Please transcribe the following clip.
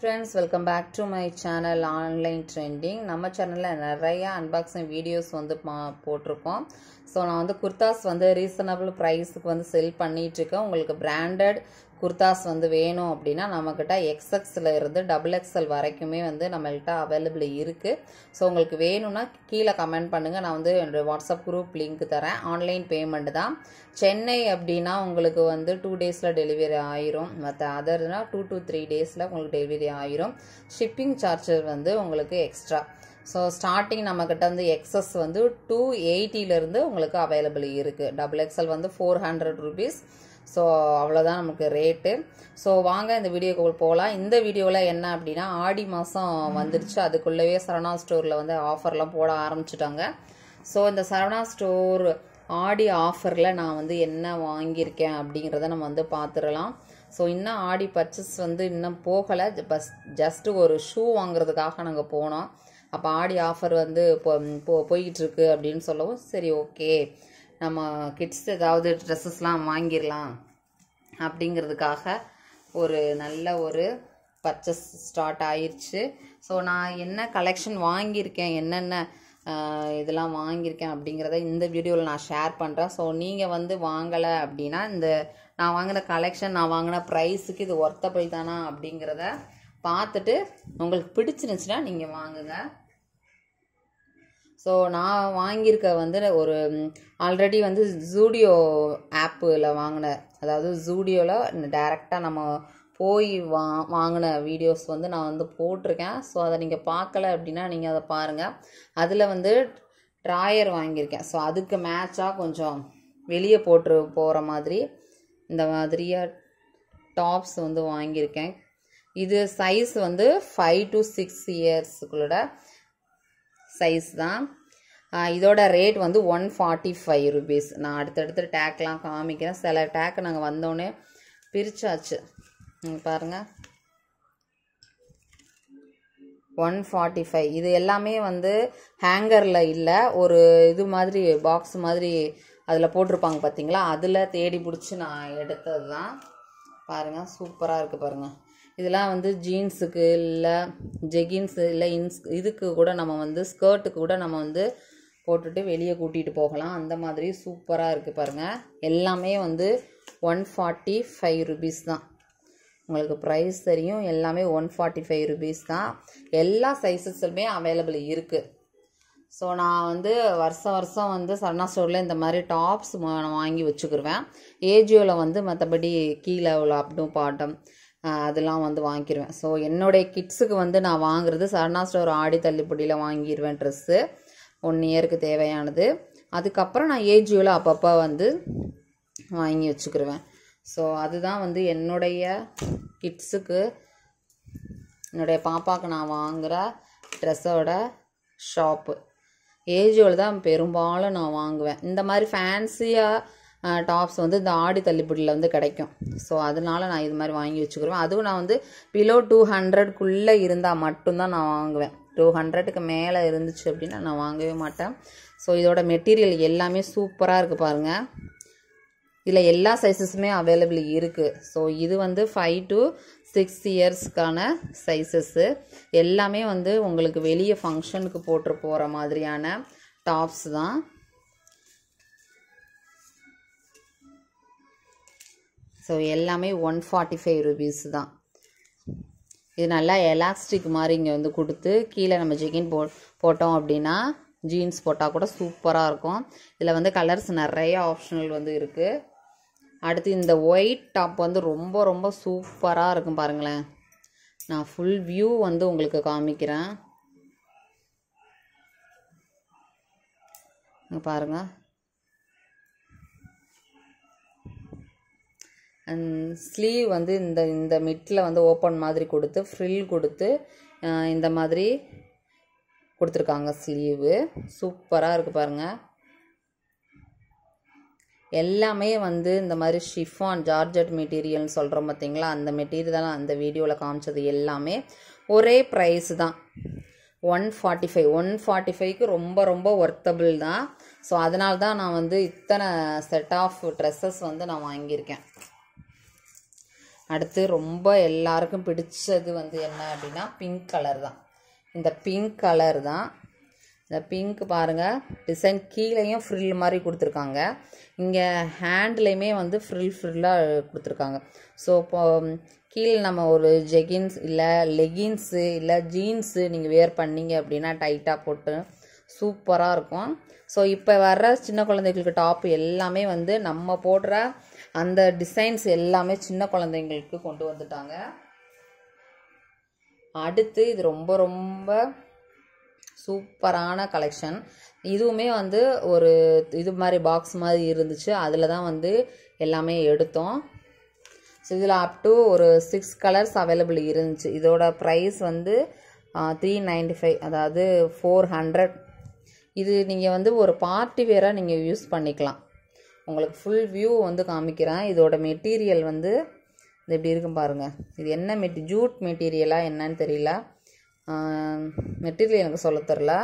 friends welcome back to my channel online trending நம்ம சேனலில் நிறையா அன்பாக்சிங் வீடியோஸ் வந்து மா போட்டிருக்கோம் ஸோ நான் வந்து குர்தாஸ் வந்து ரீசனபிள் ப்ரைஸுக்கு வந்து செல் பண்ணிகிட்ருக்கேன் உங்களுக்கு பிராண்டட் குர்தாஸ் வந்து வேணும் அப்படின்னா நம்மக்கிட்ட எக்ஸ்எக்ஸில் இருந்து டபுள் எக்ஸ்எல் வரைக்குமே வந்து நம்மள்கிட்ட அவைலபிள் இருக்குது ஸோ உங்களுக்கு வேணும்னா கீழே கமெண்ட் பண்ணுங்கள் நான் வந்து என்னுடைய வாட்ஸ்அப் குரூப் லிங்க் தரேன் ஆன்லைன் பேமெண்ட் தான் சென்னை அப்படின்னா உங்களுக்கு வந்து டூ டேஸில் டெலிவரி ஆயிரும் மற்ற அதர்னால் டூ டூ த்ரீ டேஸில் உங்களுக்கு டெலிவரி ஆயிரும் ஷிப்பிங் சார்ஜர் வந்து உங்களுக்கு எக்ஸ்ட்ரா ஸோ ஸ்டார்டிங் நம்மக்கிட்ட வந்து எக்ஸஸ் வந்து டூ எயிட்டிலேருந்து உங்களுக்கு அவைலபிள் இருக்குது டபுள் எக்ஸல் வந்து ஃபோர் ஹண்ட்ரட் ருபீஸ் ஸோ அவ்வளோதான் நமக்கு ரேட்டு ஸோ வாங்க இந்த வீடியோக்குள் போகலாம் இந்த வீடியோவில் என்ன அப்படின்னா ஆடி மாதம் வந்துருச்சு அதுக்குள்ளவே சரணா ஸ்டோரில் வந்து ஆஃபர்லாம் போட ஆரம்பிச்சிட்டாங்க ஸோ இந்த சரணா ஸ்டோர் ஆடி ஆஃபரில் நான் வந்து என்ன வாங்கியிருக்கேன் அப்படிங்கிறத நம்ம வந்து பார்த்துடலாம் ஸோ இன்னும் ஆடி பர்ச்சேஸ் வந்து இன்னும் போகலை பஸ் ஜஸ்ட்டு ஒரு ஷூ வாங்குறதுக்காக நாங்கள் போனோம் அப்போ ஆடி ஆஃபர் வந்து இப்போ போ போய்கிட்டுருக்கு அப்படின்னு சொல்லவும் சரி ஓகே நம்ம கிட்ஸ் ஏதாவது ட்ரெஸ்ஸஸ்லாம் வாங்கிடலாம் அப்படிங்கிறதுக்காக ஒரு நல்ல ஒரு பர்ச்சஸ் ஸ்டார்ட் ஆயிடுச்சு ஸோ நான் என்ன கலெக்ஷன் வாங்கியிருக்கேன் என்னென்ன இதெல்லாம் வாங்கியிருக்கேன் அப்படிங்கிறத இந்த வீடியோவில் நான் ஷேர் பண்ணுறேன் ஸோ நீங்கள் வந்து வாங்கலை அப்படின்னா இந்த நான் வாங்கின கலெக்ஷன் நான் வாங்கின ப்ரைஸுக்கு இது ஒர்த்தபிள் தானா அப்படிங்கிறத பார்த்துட்டு உங்களுக்கு பிடிச்சிருந்துச்சுன்னா நீங்கள் வாங்குங்க ஸோ நான் வாங்கியிருக்க வந்து ஒரு ஆல்ரெடி வந்து ஜூடியோ ஆப்பில் வாங்கினேன் அதாவது ஜூடியோவில் டைரெக்டாக நம்ம போய் வா வாங்கின வீடியோஸ் வந்து நான் வந்து போட்டிருக்கேன் ஸோ அதை நீங்கள் பார்க்கல அப்படின்னா நீங்கள் அதை பாருங்கள் அதில் வந்து ட்ராயர் வாங்கியிருக்கேன் ஸோ அதுக்கு மேட்சாக கொஞ்சம் வெளியே போட்டு போகிற மாதிரி இந்த மாதிரியாக டாப்ஸ் வந்து வாங்கியிருக்கேன் இது சைஸ் வந்து ஃபைவ் டு சிக்ஸ் இயர்ஸுக்குள்ளோட சைஸ் தான் இதோட ரேட் வந்து ஒன் ஃபார்ட்டி ஃபைவ் ருபீஸ் நான் அடுத்தடுத்து டேக்லாம் காமிக்கிறேன் சில டேக் நாங்கள் வந்தோடனே பிரித்தாச்சு பாருங்கள் ஒன் ஃபார்ட்டி ஃபைவ் இது எல்லாமே வந்து ஹேங்கரில் இல்லை ஒரு இது மாதிரி பாக்ஸ் மாதிரி அதில் போட்டிருப்பாங்க பார்த்தீங்களா அதில் தேடி பிடிச்சி நான் எடுத்தது தான் பாருங்கள் சூப்பராக இருக்குது பாருங்கள் இதெல்லாம் வந்து ஜீன்ஸுக்கு இல்லை ஜெகின்ஸு இல்லை இன்ஸ் இதுக்கு கூட நம்ம வந்து ஸ்கர்ட்டுக்கு கூட நம்ம வந்து போட்டுட்டு வெளியே கூட்டிகிட்டு போகலாம் அந்த மாதிரி சூப்பராக இருக்குது பாருங்கள் எல்லாமே வந்து ஒன் ஃபார்ட்டி ஃபைவ் ருபீஸ் தான் உங்களுக்கு ப்ரைஸ் தெரியும் எல்லாமே ஒன் ஃபார்ட்டி ஃபைவ் ருபீஸ் தான் எல்லா சைஸஸுமே அவைலபிள் இருக்குது ஸோ நான் வந்து வருஷம் வருஷம் வந்து சரணா ஸ்டோரில் இந்த மாதிரி டாப்ஸ் வாங்கி வச்சுக்கிருவேன் ஏஜியோவில் வந்து மற்றபடி கீழே உள்ள அப்டும் பாட்டம் அதெல்லாம் வந்து வாங்கிடுவேன் ஸோ என்னுடைய கிட்ஸுக்கு வந்து நான் வாங்குறது சரணா ஸ்டோர் ஆடி தள்ளுபடியில் வாங்கிடுவேன் ட்ரெஸ்ஸு ஒன் இயருக்கு தேவையானது அதுக்கப்புறம் நான் ஏஜியோவில் அப்பப்போ வந்து வாங்கி வச்சுக்கிருவேன் ஸோ அதுதான் வந்து என்னுடைய கிட்ஸுக்கு என்னுடைய பாப்பாவுக்கு நான் வாங்குகிற ட்ரெஸ்ஸோட ஷாப்பு ஏஜியோவில் தான் பெரும்பாலும் நான் வாங்குவேன் இந்த மாதிரி ஃபேன்சியாக டாப்ஸ் வந்து இந்த ஆடி தள்ளுபடியில் வந்து கிடைக்கும் ஸோ அதனால் நான் இது மாதிரி வாங்கி வச்சுக்கிடுவேன் அதுவும் நான் வந்து பிலோ டூ ஹண்ட்ரட்குள்ளே இருந்தால் மட்டும்தான் நான் வாங்குவேன் டூ ஹண்ட்ரடுக்கு மேலே இருந்துச்சு அப்படின்னா நான் வாங்கவே மாட்டேன் ஸோ இதோட மெட்டீரியல் எல்லாமே சூப்பராக இருக்குது பாருங்கள் இதில் எல்லா சைஸஸுமே அவைலபிள் இருக்குது ஸோ இது வந்து ஃபைவ் டு சிக்ஸ் இயர்ஸ்க்கான சைஸஸ்ஸு எல்லாமே வந்து உங்களுக்கு வெளியே ஃபங்க்ஷனுக்கு போட்டு போகிற மாதிரியான டாப்ஸ் தான் ஸோ எல்லாமே ஒன் ஃபார்ட்டி ஃபைவ் ருபீஸ் தான் இது நல்லா எலாஸ்டிக் மாதிரி இங்கே வந்து கொடுத்து கீழே நம்ம ஜெகின் போ போட்டோம் அப்படின்னா ஜீன்ஸ் போட்டால் கூட சூப்பராக இருக்கும் இதில் வந்து கலர்ஸ் நிறைய ஆப்ஷனல் வந்து இருக்குது அடுத்து இந்த ஒயிட் டாப் வந்து ரொம்ப ரொம்ப சூப்பராக இருக்கும் பாருங்களேன் நான் ஃபுல் வியூ வந்து உங்களுக்கு காமிக்கிறேன் பாருங்கள் ஸ்லீவ் வந்து இந்த இந்த மிட்டில் வந்து ஓப்பன் மாதிரி கொடுத்து ஃப்ரில் கொடுத்து இந்த மாதிரி கொடுத்துருக்காங்க ஸ்லீவு சூப்பராக இருக்குது பாருங்கள் எல்லாமே வந்து இந்த மாதிரி ஷிஃபான் ஜார்ஜட் மெட்டீரியல்னு சொல்கிறோம் பார்த்தீங்களா அந்த மெட்டீரியல் அந்த வீடியோவில் காமிச்சது எல்லாமே ஒரே ப்ரைஸ் தான் one forty five one forty ஃபைவ்க்கு ரொம்ப ரொம்ப ஒர்த்தபிள் தான் ஸோ அதனால தான் நான் வந்து இத்தனை செட் ஆஃப் ட்ரெஸ்ஸஸ் வந்து நான் வாங்கியிருக்கேன் அடுத்து ரொம்ப எல்லாருக்கும் பிடிச்சது வந்து என்ன அப்படின்னா பிங்க் கலர் தான் இந்த பிங்க் கலர் தான் இந்த பிங்க் பாருங்கள் டிசைன் கீழேயும் ஃப்ரில் மாதிரி கொடுத்துருக்காங்க இங்கே ஹேண்ட்லேயுமே வந்து ஃப்ரில் ஃப்ரில்லாக கொடுத்துருக்காங்க ஸோ இப்போ கீழே நம்ம ஒரு ஜெகின்ஸ் இல்லை லெகின்ஸு இல்லை ஜீன்ஸு நீங்கள் வேர் பண்ணீங்க அப்படின்னா டைட்டாக போட்டு சூப்பராக இருக்கும் ஸோ இப்போ வர்ற சின்ன குழந்தைகளுக்கு டாப் எல்லாமே வந்து நம்ம போடுற அந்த டிசைன்ஸ் எல்லாமே சின்ன குழந்தைங்களுக்கு கொண்டு வந்துட்டாங்க அடுத்து இது ரொம்ப ரொம்ப சூப்பரான கலெக்ஷன் இதுவுமே வந்து ஒரு இது மாதிரி பாக்ஸ் மாதிரி இருந்துச்சு அதில் தான் வந்து எல்லாமே எடுத்தோம் ஸோ இதில் அப் டு ஒரு சிக்ஸ் கலர்ஸ் அவைலபிள் இருந்துச்சு இதோட ப்ரைஸ் வந்து த்ரீ நைன்டி ஃபைவ் அதாவது ஃபோர் ஹண்ட்ரட் இது நீங்கள் வந்து ஒரு பார்ட்டி வேராக நீங்கள் யூஸ் பண்ணிக்கலாம் உங்களுக்கு ஃபுல் வியூ வந்து காமிக்கிறேன் இதோட மெட்டீரியல் வந்து இது எப்படி இருக்கும் பாருங்கள் இது என்ன மெட்டி ஜூட் மெட்டீரியலாக என்னன்னு தெரியல மெட்டீரியல் எனக்கு சொல்ல தெரில